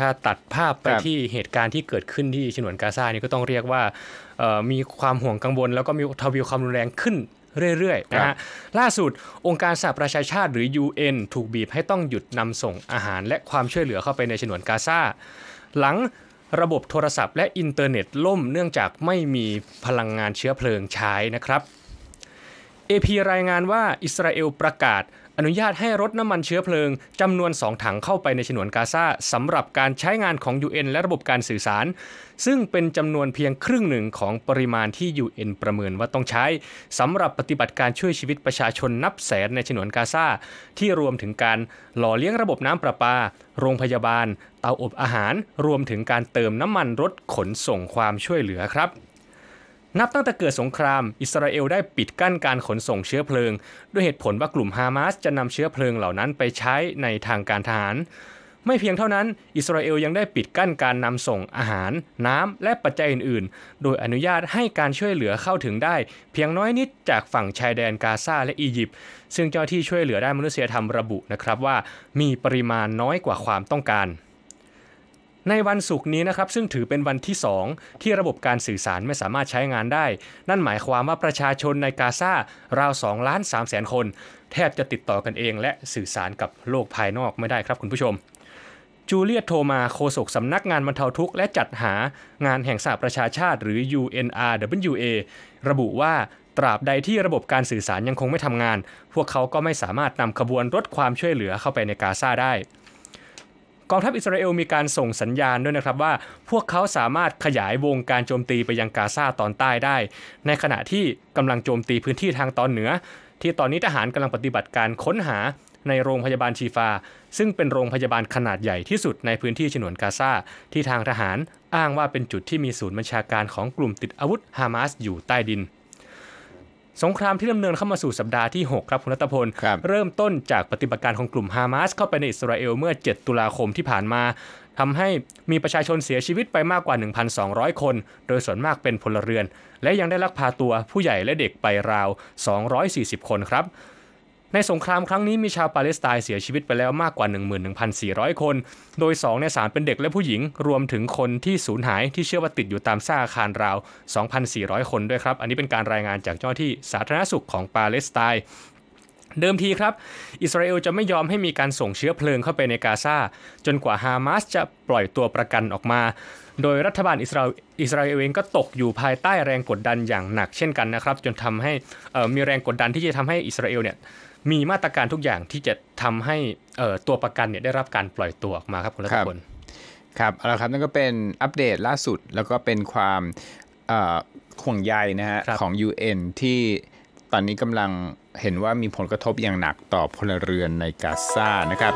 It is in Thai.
ถ้าตัดภาพไปที่เหตุการณ์ที่เกิดขึ้นที่ฉนวนกาซานี่ก็ต้องเรียกว่ามีความห่วงกังวล แล้วก็มีทวีความรุนแรงขึ้นเรื่อยๆนะฮะล่าสุดองค์การสหประชาชาติหรือ UN ถูกบีบให้ต้องหยุดนำส่งอาหารและความช่วยเหลือเข้าไปในฉนวนกาซาหลังระบบโทรศัพท์และอินเทอร์เน็ตล่มเนื่องจากไม่มีพลังงานเชื้อเพลิงใช้นะครับ AP รายงานว่าอิสราเอลประกาศ อนุญาตให้รถน้ำมันเชื้อเพลิง จำนวน2ถังเข้าไปในฉนวนกาซาสำหรับการใช้งานของ UN และระบบการสื่อสาร ซึ่งเป็นจำนวนเพียงครึ่งหนึ่งของปริมาณที่ UN ประเมิน ว่าต้องใช้ สำหรับปฏิบัติการช่วยชีวิตประชาชนนับแสนในฉนวนกาซาที่รวมถึงการหล่อเลี้ยงระบบน้ำประปา โรงพยาบาล เตาอบอาหาร รวมถึงการเติมน้ำมันรถขนส่งความช่วยเหลือครับนับตั้งแต่เกิดสงคราม อิสราเอลได้ปิดกั้นการขนส่งเชื้อเพลิงด้วยเหตุผลว่ากลุ่มฮามาสจะนำเชื้อเพลิงเหล่านั้นไปใช้ในทางการทหารไม่เพียงเท่านั้น อิสราเอลยังได้ปิดกั้นการนำส่งอาหาร น้ำและปัจจัยอื่นๆ โดยอนุญาตให้การช่วยเหลือเข้าถึงได้เพียงน้อยนิดจากฝั่งชายแดนกาซาและอียิปต์ซึ่งเจ้าที่ช่วยเหลือได้มนุษยธรรมระบุนะครับว่ามีปริมาณน้อยกว่าความต้องการในวันศุกร์นี้นะครับ ซึ่งถือเป็นวันที่ 2 ที่ระบบการสื่อสารไม่สามารถใช้งานได้ นั่นหมายความว่าประชาชนในกาซาราว2ล้าน3แสนคน แทบจะติดต่อกันเองและสื่อสารกับโลกภายนอกไม่ได้ครับคุณผู้ชม จูเลียตโทมาโคศกสำนักงานบรรเทาทุกข์ และจัดหางานแห่งสหประชาชาติหรือ UNRWA ระบุว่าตราบใดที่ระบบการสื่อสารยังคงไม่ทำงาน พวกเขาก็ไม่สามารถนำขบวนรถความช่วยเหลือเข้าไปในกาซาได้กองทัพอิสราเอลมีการส่งสัญญาณด้วยนะครับว่า พวกเขาสามารถขยายวงการโจมตีไปยังกาซาตอนใต้ได้ ในขณะที่กำลังโจมตีพื้นที่ทางตอนเหนือ ที่ตอนนี้ทหารกำลังปฏิบัติการค้นหาในโรงพยาบาลชีฟา ซึ่งเป็นโรงพยาบาลขนาดใหญ่ที่สุดในพื้นที่ฉนวนกาซาที่ทางทหารอ้างว่าเป็นจุดที่มีศูนย์บัญชาการของกลุ่มติดอาวุธฮามาส อยู่ใต้ดินสงครามที่ดำเนินเข้ามาสู่สัปดาห์ที่ 6 ครับ คุณรัตพลรเริ่มต้นจากปฏิบัติการของกลุ่มฮามาสเข้าไปในอิสราเอลเมื่อ 7 ตุลาคมที่ผ่านมาทำให้มีประชาชนเสียชีวิตไปมากกว่า 1,200 คน โดยส่วนมากเป็นพลเรือน และยังได้ลักพาตัวผู้ใหญ่และเด็กไปราว 240 คนครับในสงครามครั้งนี้มีชาวปาเลสไตน์เสียชีวิตไปแล้วมากกว่า 11,400 คน โดย 2 ใน 3 เป็นเด็กและผู้หญิงรวมถึงคนที่สูญหายที่เชื่อว่าติดอยู่ตามซากอาคารราว 2,400 คนด้วยครับ อันนี้เป็นการรายงานจากเจ้าที่สาธารณสุขของปาเลสไตน์เดิมทีครับอิสราเอลจะไม่ยอมให้มีการส่งเชื้อเพลิงเข้าไปในกาซาจนกว่าฮามาสจะปล่อยตัวประกันออกมา โดยรัฐบาลอิสราอิสราเอลเองก็ตกอยู่ภายใต้แรงกดดันอย่างหนักเช่นกันนะครับจนทำให้มีแรงกดดันที่จะทำให้อิสราเอลเนี่ยมีมาตรการทุกอย่างที่จะทำให้ตัวประกันเนี่ยได้รับการปล่อยตัวออกมาครับคุณรัฐพลครับเอาละครับนั่นก็เป็นอัปเดตล่าสุด แล้วก็เป็นความห่วงใยนะฮะของ UN ที่ตอนนี้กำลังเห็นว่ามีผลกระทบอย่างหนักต่อพลเรือนในกาซา นะครับ